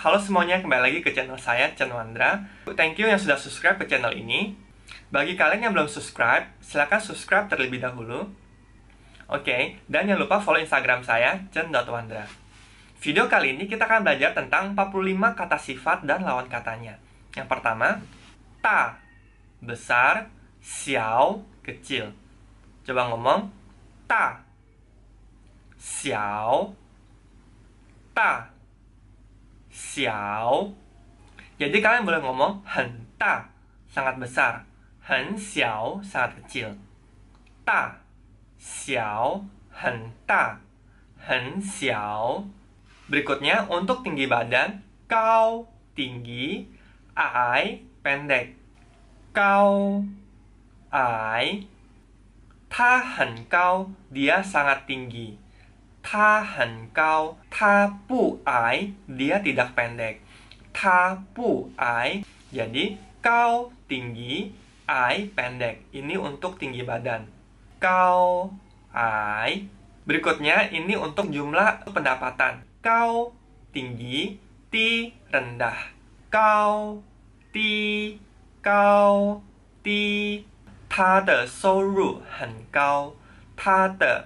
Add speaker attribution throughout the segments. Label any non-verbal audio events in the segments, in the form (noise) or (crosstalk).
Speaker 1: Halo semuanya, kembali lagi ke channel saya, Chen Wandra. Thank you yang sudah subscribe ke channel ini. Bagi kalian yang belum subscribe, silahkan subscribe terlebih dahulu. Oke, okay, dan jangan lupa follow Instagram saya, Wandra Video kali ini kita akan belajar tentang 45 kata sifat dan lawan katanya. Yang pertama, ta, besar, xiao, kecil. Coba ngomong, ta, xiao, ta xiao. Jadi kalian boleh ngomong hen ta, sangat besar. Hen xiao, sangat kecil. Ta, xiao, hen ta, hen xiao. Berikutnya untuk tinggi badan, kau tinggi, ai pendek. Kau, ai. Ta hen kau, dia sangat tinggi ai. dia tidak pendek. Ta bu ai, jadi kau tinggi, ai pendek. Ini untuk tinggi badan. Kau ai. Berikutnya ini untuk jumlah pendapatan. Kau tinggi, ti rendah. Kau ti kau ti kau. 他的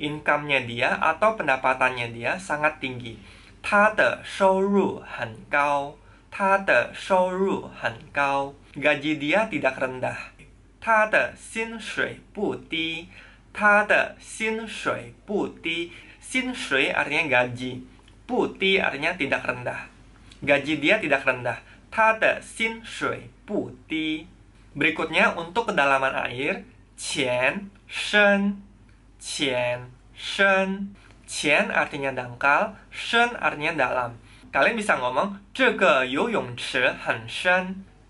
Speaker 1: income nya dia atau pendapatannya dia sangat tinggi. gaji dia tidak rendah. 他的薪水不低，他的薪水不低。薪水 artinya gaji, 不低 artinya tidak rendah. Gaji dia tidak rendah. 他的薪水不低。Berikutnya untuk kedalaman air, 钱深钱深钱 artinya dangkal, shen artinya dalam. Kalian bisa ngomong ce yu yong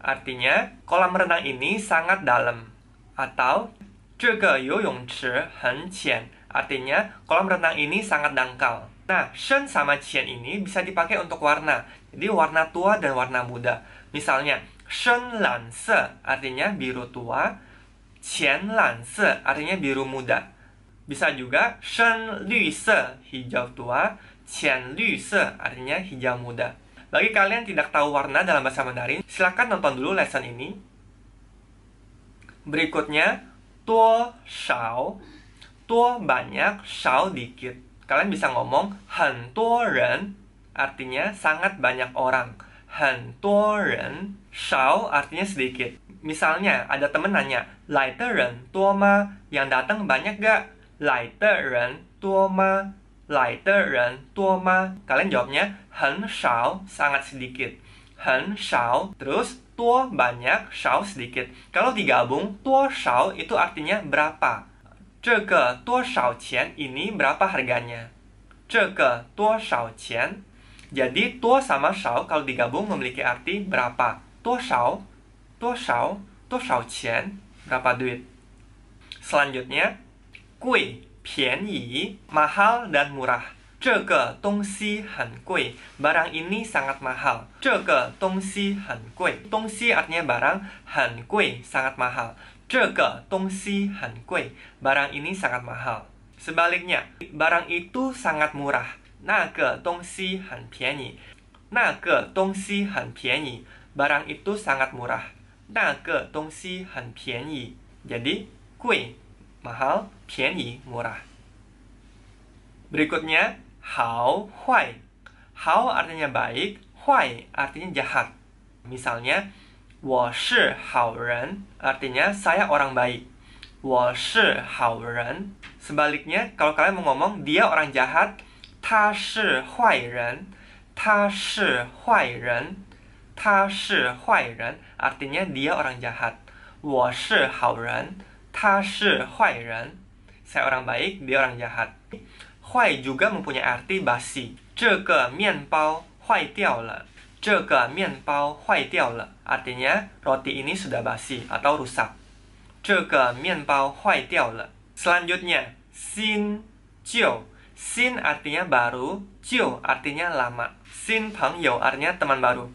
Speaker 1: artinya kolam renang ini sangat dalam. Atau ce yu yong artinya kolam renang ini sangat dangkal. Nah, shen sama qian ini bisa dipakai untuk warna. Jadi warna tua dan warna muda. Misalnya, shen lan se artinya biru tua, Qian Lan Se artinya biru muda. Bisa juga Shen Lü Se hijau tua, Qian Lü Se artinya hijau muda. Bagi kalian tidak tahu warna dalam bahasa Mandarin, silakan nonton dulu lesson ini. Berikutnya, tuo shao. Tuo banyak, shao dikit. Kalian bisa ngomong hen tuo ren, artinya sangat banyak orang. Hen tuo ren, shao artinya sedikit. Misalnya ada temen nanya, Leiteren tua ma? Yang datang banyak gak? Lighteren tua ma? Leiteren tua ma? Kalian jawabnya, hen shao, sangat sedikit. Hen shao, terus tua banyak, shao sedikit. Kalau digabung, tua shao itu artinya berapa. Ceke tua shao qian ini berapa harganya? Ceke tua shao qian. Jadi, tua sama shao kalau digabung memiliki arti berapa. Tua shao tosau, berapa duit. Selanjutnya, kui, pian yi, mahal dan murah. 这个东西很贵. Barang ini sangat mahal. artinya barang, 很贵 sangat mahal. Barang ini sangat mahal. Sebaliknya, barang itu sangat murah. Barang itu sangat murah. 那个东西很便宜。Jadi kue mahal, piani murah. Berikutnya hao huai. Hao artinya baik, huai artinya jahat. Misalnya, 我是好人 artinya saya orang baik. 我是好人. Sebaliknya, kalau kalian mau ngomong dia orang jahat, 他是坏人 artinya dia orang jahat. Saya orang baik, dia orang jahat. 坏 juga mempunyai arti basi. artinya roti ini sudah basi atau rusak. Selanjutnya, sin jiu. Sin artinya baru, jiu artinya lama. Sin 朋友 artinya teman baru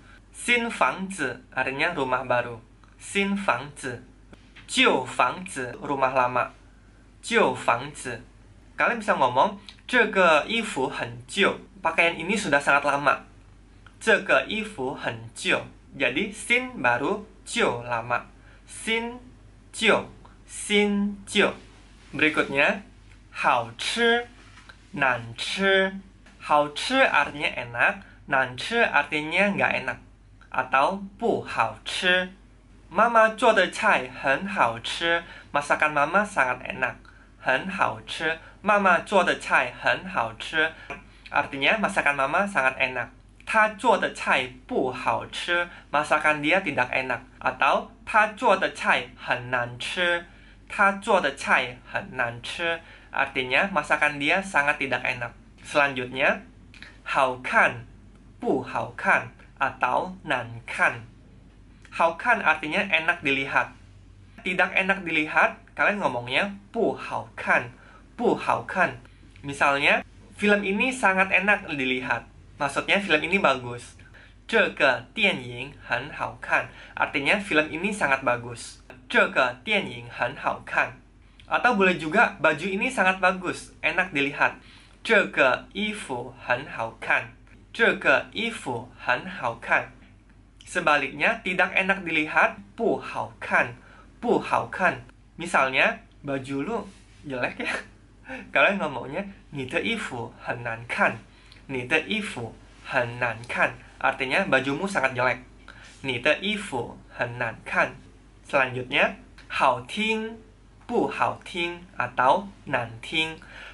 Speaker 1: artinya rumah baru. Sin fang Jiu fang rumah lama. Jiu fang Kalian bisa ngomong, ce hen Pakaian ini sudah sangat lama. Ce hen Jadi, sin baru, jiu lama. Sin jiu. Sin jiu. Berikutnya, hao chi, nan artinya enak, nan artinya nggak enak atau 不好吃. Mama mama sangat enak. 很好吃. masakan mama sangat enak. 他做的菜不好吃，masakan dia tidak enak. Atau masakan dia sangat tidak enak. Selanjutnya, 好看不好看。atau nankan. kan artinya enak dilihat. Tidak enak dilihat, kalian ngomongnya pu haukan, pu haukan. Misalnya, film ini sangat enak dilihat. Maksudnya film ini bagus. kan, Artinya film ini sangat bagus. kan. Atau boleh juga baju ini sangat bagus, enak dilihat. 这个衣服很好看. Sebaliknya tidak enak dilihat, kan. Misalnya, baju lu jelek ya. (laughs) Kalian ngomongnya, kan. Artinya, bajumu sangat jelek. kan. Selanjutnya, ting, atau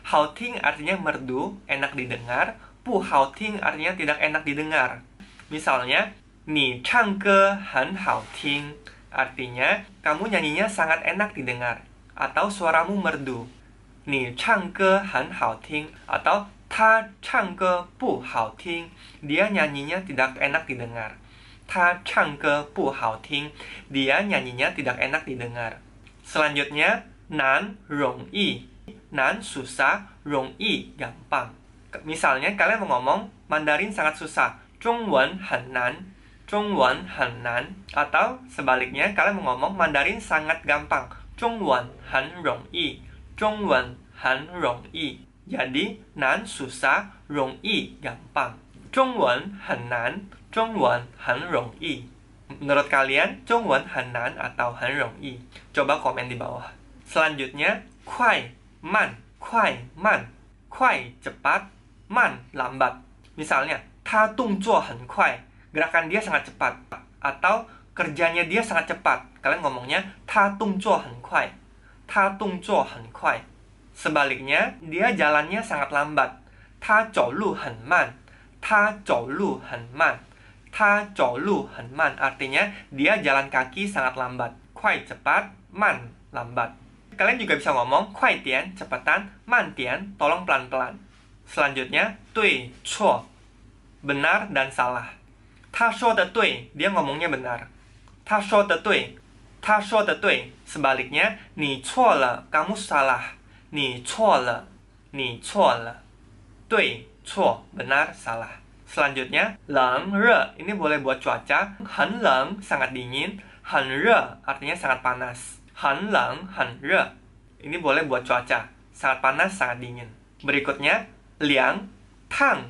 Speaker 1: Hao ting artinya merdu, enak didengar. 不好听 artinya tidak enak didengar. Misalnya, ni chang ge han hao ting artinya kamu nyanyinya sangat enak didengar atau suaramu merdu. Ni chang ge han hao ting atau ta chang ge bu hao ting dia nyanyinya tidak enak didengar. Ta chang ge bu hao ting dia nyanyinya tidak enak didengar. Selanjutnya nan rong yi nan susah rong yi gampang Misalnya kalian mau ngomong Mandarin sangat susah, Zhongwen han nan, Zhongwen atau sebaliknya kalian mau ngomong Mandarin sangat gampang, Zhongwen han rong yi, Zhongwen han rong yi. Jadi nan susah, rong yi gampang. Zhongwen han nan, Zhongwen han rong yi. Menurut kalian Zhongwen han atau han rong yi? Coba komen di bawah. Selanjutnya, kuai man, kuai man, kuai cepat, man lambat. Misalnya, ta kuai, gerakan dia sangat cepat atau kerjanya dia sangat cepat. Kalian ngomongnya ta kuai. Ta hen kuai. Sebaliknya, dia jalannya sangat lambat. Ta lu hen man. Ta lu hen man. Ta lu hen man artinya dia jalan kaki sangat lambat. Kuai cepat, man lambat. Kalian juga bisa ngomong kuai tian, cepatan, man tian, tolong pelan-pelan. Selanjutnya, tui, cuo. Benar dan salah. Ta shuo de tui, dia ngomongnya benar. Ta shuo de tui. Ta de tui. Sebaliknya, ni cuo le, kamu salah. Ni cuo le. Ni cuo le. Tui, cuo. Benar, salah. Selanjutnya, leng, re. Ini boleh buat cuaca. Han leng, sangat dingin. Han re, artinya sangat panas. Han leng, han re. Ini boleh buat cuaca. Sangat panas, sangat dingin. Berikutnya, liang, tang.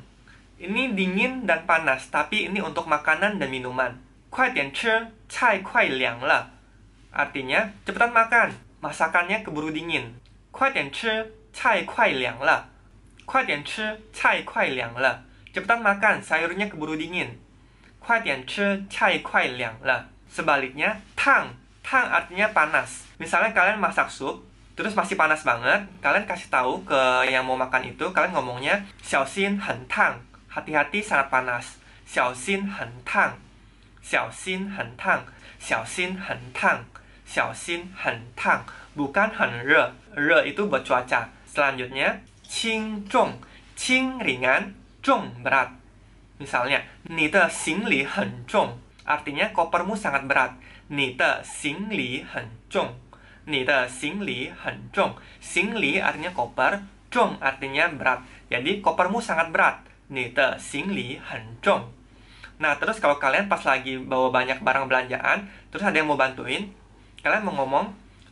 Speaker 1: Ini dingin dan panas, tapi ini untuk makanan dan minuman. Kuai dian chi, cai kuai liang le. Artinya, cepetan makan. Masakannya keburu dingin. Kuai dian chi, cai kuai liang le. Kuai dian chi, cai kuai liang le. Cepetan makan, sayurnya keburu dingin. Kuai dian chi, cai kuai liang le. Sebaliknya, tang. Tang artinya panas. Misalnya kalian masak sup, terus masih panas banget kalian kasih tahu ke yang mau makan itu kalian ngomongnya xiaoxin hentang hati-hati sangat panas xiaoxin hentang xiaoxin hentang xiaoxin hentang xiaoxin hentang bukan hen re re itu buat cuaca selanjutnya qing zhong qing ringan zhong berat misalnya ni de xing li hen zhong artinya kopermu sangat berat ni de xing li hen zhong artinya koper, chong artinya berat. Jadi kopermu sangat berat. Ni de singli li hen Nah, terus kalau kalian pas lagi bawa banyak barang belanjaan, terus ada yang mau bantuin, kalian mau ngomong,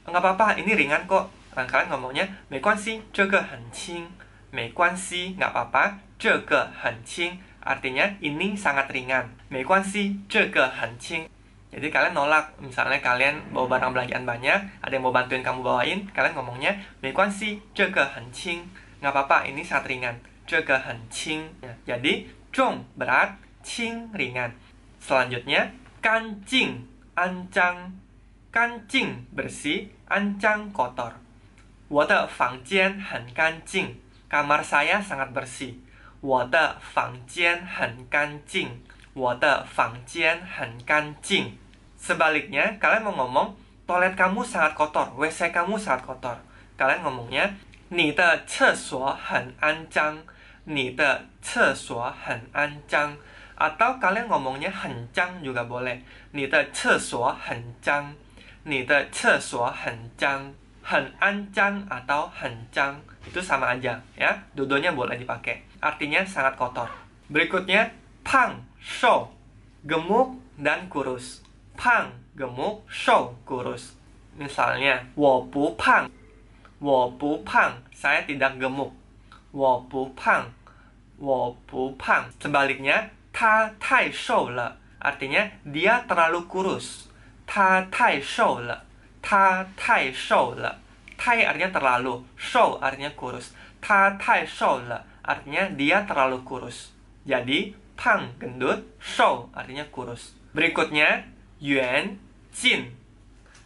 Speaker 1: nggak apa-apa, ini ringan kok. Dan nah, kalian ngomongnya, mekuansi, jaga hen qing. Mekuansi, nggak apa-apa, jaga hen qing. Artinya, ini sangat ringan. Mekuansi, jaga hen qing. Jadi kalian nolak, misalnya kalian bawa barang belanjaan banyak, ada yang mau bantuin kamu bawain, kalian ngomongnya, mekuansi, jaga hancing, nggak apa-apa, ini sangat ringan, jaga hancing. Ya, jadi, cung berat, cing ringan. Selanjutnya, kancing, ancang, kancing bersih, ancang kotor. kancing, kamar saya sangat bersih. kancing water kancing. Sebaliknya, kalian mau ngomong toilet kamu sangat kotor, WC kamu sangat kotor. Kalian ngomongnya "你的厕所很肮脏". Atau kalian ngomongnya hencang juga boleh. 你的厕所很脏,你的厕所很脏.很肮脏 atau hencang itu sama aja ya. Dudonya boleh dipakai. Artinya sangat kotor. Berikutnya pang show, gemuk dan kurus. Pang gemuk, show, kurus. Misalnya, wo bu pang. Wo bu pang, saya tidak gemuk. Wo bu pang. Wo bu pang. Sebaliknya, ta tai shou le. Artinya, dia terlalu kurus. Ta tai shou le. Ta tai shou le. Tai artinya terlalu, shou artinya kurus. Ta tai shou le. Artinya, dia terlalu kurus. Jadi, Pang gendut, Shou artinya kurus. Berikutnya Yuan, Jin.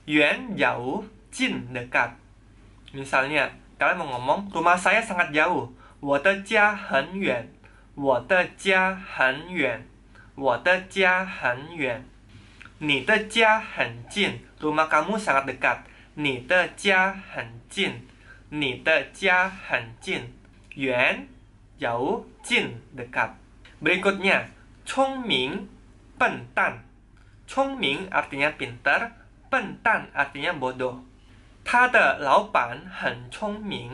Speaker 1: Yuan jauh, Jin dekat. Misalnya, kalian mau ngomong rumah saya sangat jauh. rumah kamu sangat dekat. Yuan jauh, Jin dekat。Berikutnya, Chongming, pentan. Chongming artinya pintar, pentan artinya bodoh. Tada Laupan lao hen chongming.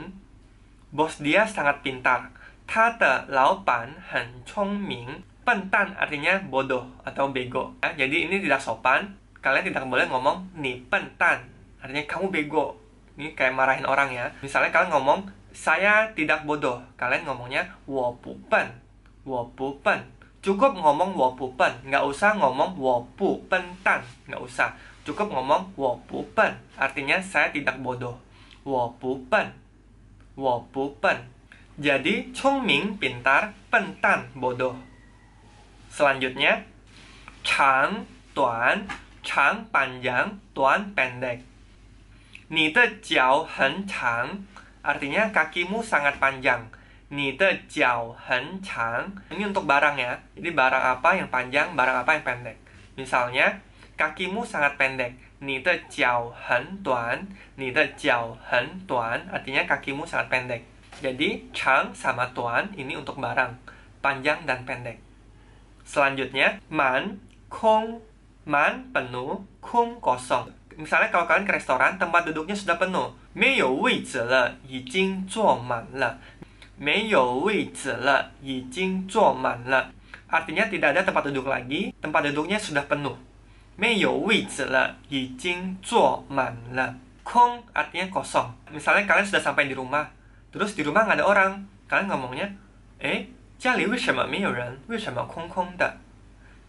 Speaker 1: Bos dia sangat pintar. Tada Laupan lao ban hen chongming. Pentan artinya bodoh atau bego. Ya, jadi ini tidak sopan. Kalian tidak boleh ngomong ni pentan. Artinya kamu bego. Ini kayak marahin orang ya. Misalnya kalian ngomong saya tidak bodoh. Kalian ngomongnya wo pu pen wobo pen cukup ngomong wobo pen nggak usah ngomong wobo pentan nggak usah cukup ngomong wobo pen artinya saya tidak bodoh wobo pen wobo pen jadi congming pintar pentan bodoh selanjutnya chang tuan chang panjang tuan pendek ni de jiao hen chang artinya kakimu sangat panjang Ni jiao chang ini untuk barang ya jadi barang apa yang panjang barang apa yang pendek misalnya kakimu sangat pendek ni de jiao hen tuan ni de jiao hen tuan artinya kakimu sangat pendek jadi chang sama tuan ini untuk barang panjang dan pendek selanjutnya man kong man penuh kong kosong misalnya kalau kalian ke restoran tempat duduknya sudah penuh 没有位置了已经坐满了没有位置了，已经坐满了。Artinya tidak ada tempat duduk lagi, tempat duduknya sudah penuh. 没有位置了，已经坐满了。空 artinya kosong. Misalnya kalian sudah sampai di rumah, terus di rumah nggak ada orang, kalian ngomongnya, eh, 家里为什么没有人？为什么空空的？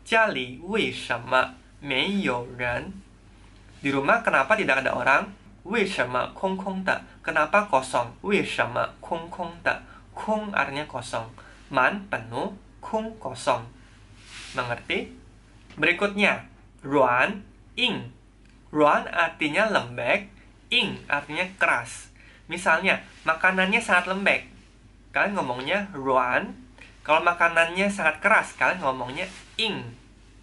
Speaker 1: 家里为什么没有人？Di rumah kenapa tidak ada orang？为什么空空的？kenapa kosong? Kung artinya kosong. Man penuh, kung kosong. Mengerti? Berikutnya, ruan, ing. Ruan artinya lembek, ing artinya keras. Misalnya, makanannya sangat lembek. Kalian ngomongnya ruan. Kalau makanannya sangat keras, kalian ngomongnya ing.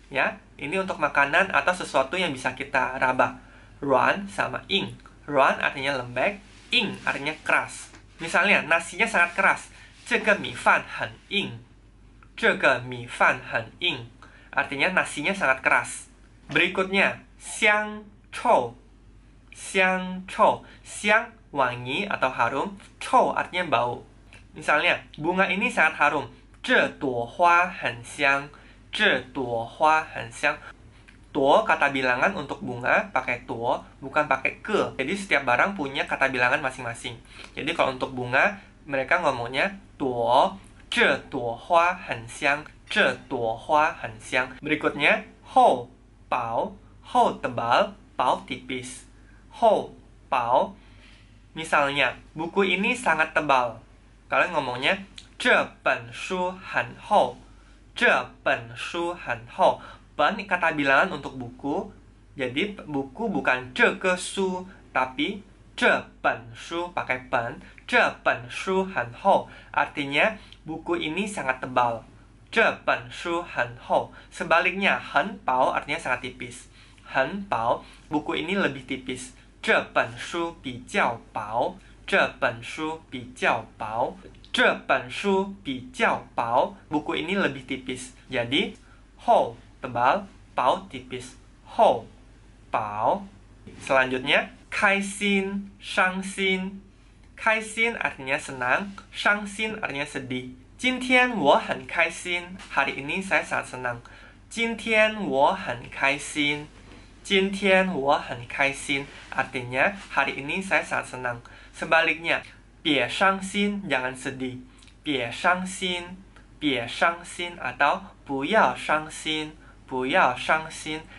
Speaker 1: Ya, ini untuk makanan atau sesuatu yang bisa kita raba. Ruan sama ing. Ruan artinya lembek, ing artinya keras. Misalnya nasinya sangat keras. Fan mi fan ing. Artinya nasinya sangat keras. Berikutnya, xiang chou. Xiang chou. Xiang wangi atau harum. Chou artinya bau. Misalnya, bunga ini sangat harum. 这朵花很香。这朵花很香。tuo kata bilangan untuk bunga pakai tuo bukan pakai ke jadi setiap barang punya kata bilangan masing-masing jadi kalau untuk bunga mereka ngomongnya tuo ce tuo hua hen xiang ce tuo hua hen xiang berikutnya hou pao hou tebal pao tipis hou pao misalnya buku ini sangat tebal kalian ngomongnya ce pen shu han hou Pelan kata bilangan untuk buku, jadi buku bukan ce ke su, tapi ce pen su pakai pen, ce pen su han ho Artinya, buku ini sangat tebal. Ce pen su han ho Sebaliknya, han pao artinya sangat tipis. han pao, buku ini lebih tipis. Ce pen su bi jiao pao. Ce pen su bi jiao pao. Ce pen su bi jiao pao. Buku ini lebih tipis. Jadi, ho tebal, pau tipis. ho, pau. Selanjutnya, kaisin, shangsin. Kaisin artinya senang, shangsin artinya sedih. Jintian wo hen kaisin. Hari ini saya sangat senang. Jintian wo hen kaisin. Jintian wo hen kaisin. Artinya, hari ini saya sangat senang. Sebaliknya, bie shangsin, jangan sedih. Bie shangsin, bie shangsin atau 不要伤心。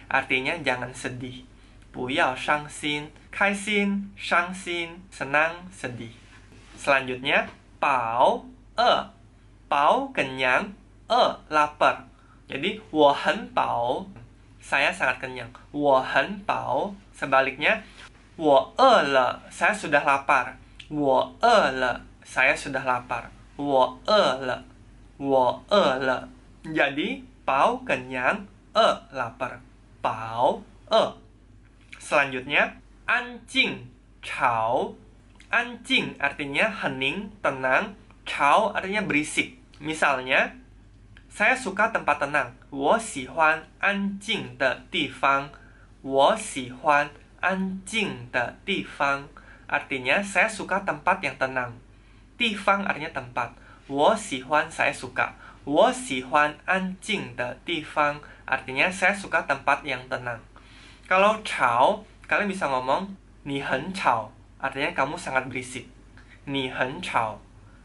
Speaker 1: artinya jangan sedih. 不要伤心 kaisin, senang, sedih. Selanjutnya, pao, e. Pao kenyang, e lapar. Jadi, 我很饱, saya sangat kenyang. 我很饱, sebaliknya, le. saya sudah lapar. le. saya sudah lapar. le. Jadi, pao kenyang, e lapar pao e selanjutnya anjing chao anjing artinya hening tenang chao artinya berisik misalnya saya suka tempat tenang fang artinya saya suka tempat yang tenang fang artinya tempat huan saya suka 我喜欢安静的地方 artinya saya suka tempat yang tenang kalau chao kalian bisa ngomong ni hen artinya kamu sangat berisik ni hen chao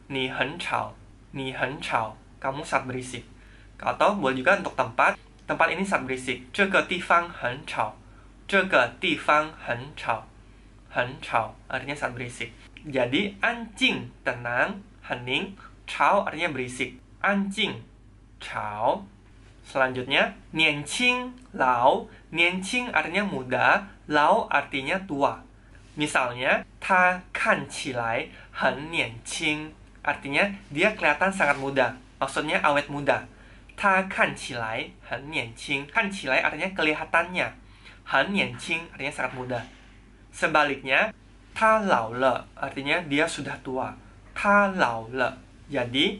Speaker 1: ni hen chao kamu sangat berisik atau boleh juga untuk tempat tempat ini sangat berisik ce ke tifang artinya sangat berisik jadi anjing tenang hening chao artinya berisik anjing, chao. Selanjutnya, nianqing, lao. Nianqing artinya muda, lao artinya tua. Misalnya, ta kan qilai hen nianqing. Artinya, dia kelihatan sangat muda. Maksudnya awet muda. Ta kan qilai hen nianqing. Kan qilai artinya kelihatannya. Han nianqing artinya sangat muda. Sebaliknya, ta lao le artinya dia sudah tua. Ta lao le. Jadi,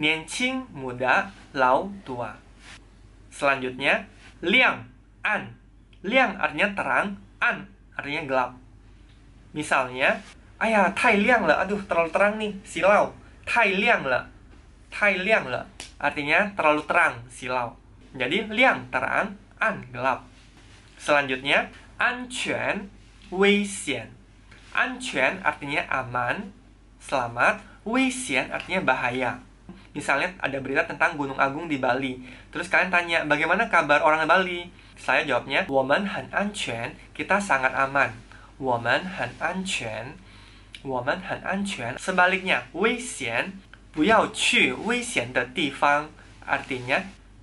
Speaker 1: Nianqing muda, Lao tua. Selanjutnya, Liang, An. Liang artinya terang, An artinya gelap. Misalnya, ayah, Tai Liang le, aduh terlalu terang nih, silau. Tai Liang le, Tai Liang le, artinya terlalu terang, silau. Jadi, Liang terang, An gelap. Selanjutnya, An Quan, Wei Xian. An Quan artinya aman, selamat, Wei Xian artinya bahaya. Misalnya ada berita tentang Gunung Agung di Bali. Terus kalian tanya, bagaimana kabar orang di Bali? Saya jawabnya, Woman Han chen, kita sangat aman. Woman Han Anchen, Woman Han Anchen. Sebaliknya, Wei Xian, Bu Yao Qu Wei Xian de Di Artinya,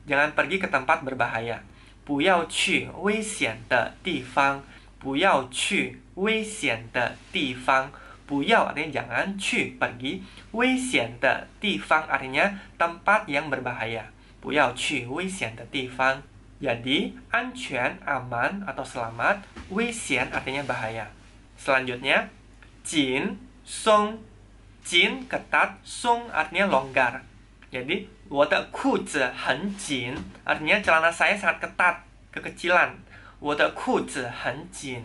Speaker 1: jangan pergi ke tempat berbahaya. Bu Yao Qu Wei Xian de Di Bu Yao Wei de Di 不要 artinya Jangan wei xian de di fang artinya tempat yang berbahaya bu yao Jangan wei xian de di fang jadi ancuan aman atau selamat wei xian artinya bahaya selanjutnya jin song jin ketat song artinya longgar jadi wo hen jin artinya celana saya sangat ketat kekecilan wo de kuzi hen jin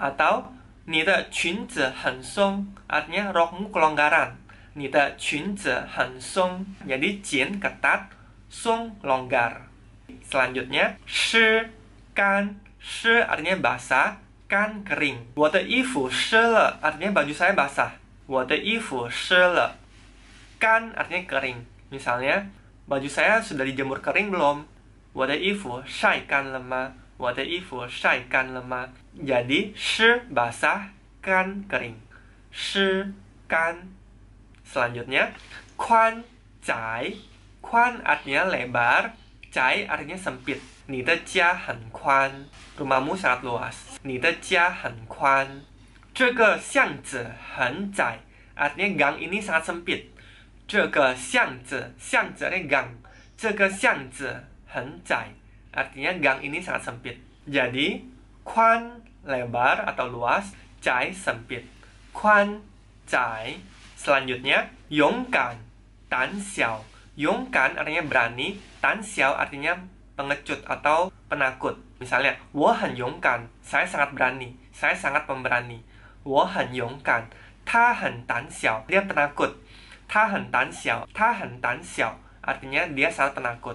Speaker 1: atau Nita Chunze Hansong artinya rokmu kelonggaran. Nita Chunze Hansong. Jadi Jin ketat, Song longgar. Selanjutnya Shi Kan Shi artinya basah, Kan kering. Water ifu shi le artinya baju saya basah. Water ifu shi le. Kan artinya kering. Misalnya baju saya sudah dijemur kering belum? Water ifu shai kan lemah 我的衣服晒干了吗？Jadi shi basah kan kering. Shi kan. Selanjutnya kuan cai. Kuan artinya lebar, cai artinya sempit. Ni de jia hen kuan. Rumahmu sangat luas. Ni de jia hen kuan. 这个巷子很窄 artinya gang ini sangat sempit. 这个巷子，巷子 artinya gang. 这个巷子很窄。Artinya gang ini sangat sempit. Jadi, kuan lebar atau luas, cai sempit. Kuan cai. Selanjutnya, Yongkan, Tan Xiao. Yongkan artinya berani, Tan Xiao artinya pengecut atau penakut. Misalnya, Wo Han Yongkan, saya sangat berani, saya sangat pemberani. Wo Han Yongkan, Ta Han Tan Xiao, dia penakut. Ta Han Tan Xiao, Ta Han Tan Xiao, artinya dia sangat penakut.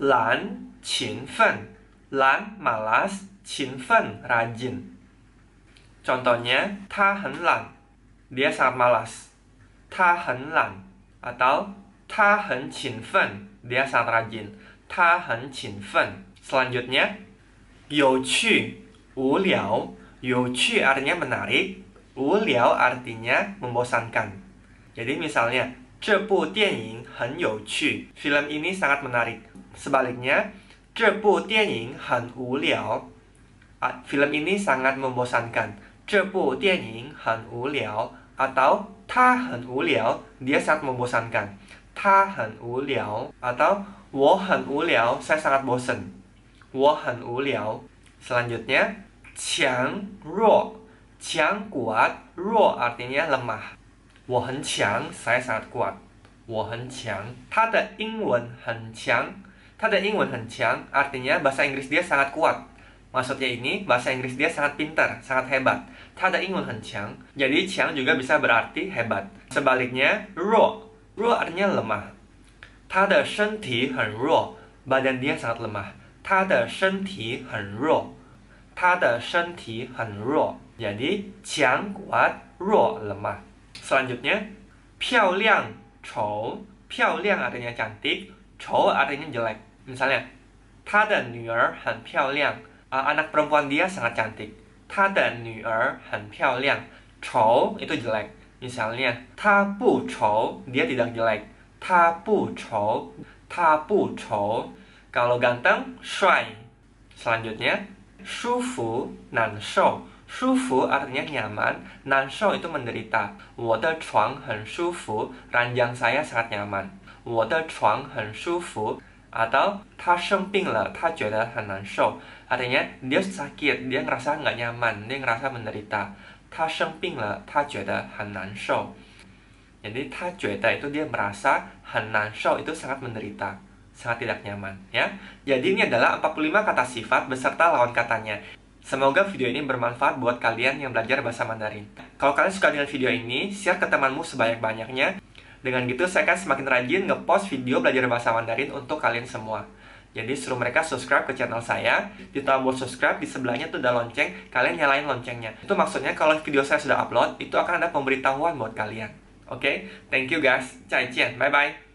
Speaker 1: 懒 cinfen, lan malas, cinfen rajin. Contohnya, ta lan, dia sangat malas. Ta lan atau ta cinfen, dia sangat rajin. Ta cinfen. Selanjutnya, you qu, wu liao. You qu artinya menarik, wu liao artinya membosankan. Jadi misalnya, 这部电影很有趣, film ini sangat menarik. Sebaliknya, Tianying Han Wu Liao. Film ini sangat membosankan. Tianying Han Wu Liao atau Ta Han Wu Liao, dia sangat membosankan. Ta Han Wu Liao atau Wo Han Wu Liao, saya sangat bosan. Wo Han Wu Liao. Selanjutnya, Qiang Ruo. Qiang kuat, Ruo artinya lemah. Wo Qiang, saya sangat kuat. 我很强，他的英文很强。hen Henqiang artinya bahasa Inggris dia sangat kuat. Maksudnya ini, bahasa Inggris dia sangat pintar, sangat hebat. hen Henqiang, jadi Qiang juga bisa berarti hebat. Sebaliknya, ruo. Ruo artinya lemah. Tada ti hen ruo, badan dia sangat lemah. Tada ti hen ruo. Tada ti hen ruo. Jadi, Qiang kuat, ruo lemah. Selanjutnya, piao liang, chou. Piao liang artinya cantik, chou artinya jelek. Misalnya, ta nü er han piao liang. Uh, anak perempuan dia sangat cantik. Ta nü er han piao liang. Chou itu jelek. Misalnya, ta bu chou, dia tidak jelek. Ta bu chou, ta bu chou. Kalau ganteng, shuai. Selanjutnya, shufu nan shou. Shufu artinya nyaman, nan shou itu menderita. shufu, ranjang saya sangat nyaman. shufu, atau ta sempinglah, ta jeda han nansou. Artinya dia sakit, dia ngerasa nggak nyaman, dia ngerasa menderita. Ta sempinglah, ta jeda han nansou. Jadi ta jeda itu dia merasa han nansou itu sangat menderita, sangat tidak nyaman, ya. Jadi ini adalah 45 kata sifat beserta lawan katanya. Semoga video ini bermanfaat buat kalian yang belajar bahasa Mandarin. Kalau kalian suka dengan video ini, share ke temanmu sebanyak-banyaknya dengan gitu saya akan semakin rajin ngepost video belajar bahasa Mandarin untuk kalian semua. Jadi suruh mereka subscribe ke channel saya. Di tombol subscribe di sebelahnya tuh udah lonceng, kalian nyalain loncengnya. Itu maksudnya kalau video saya sudah upload, itu akan ada pemberitahuan buat kalian. Oke, okay? thank you guys. Cai bye bye.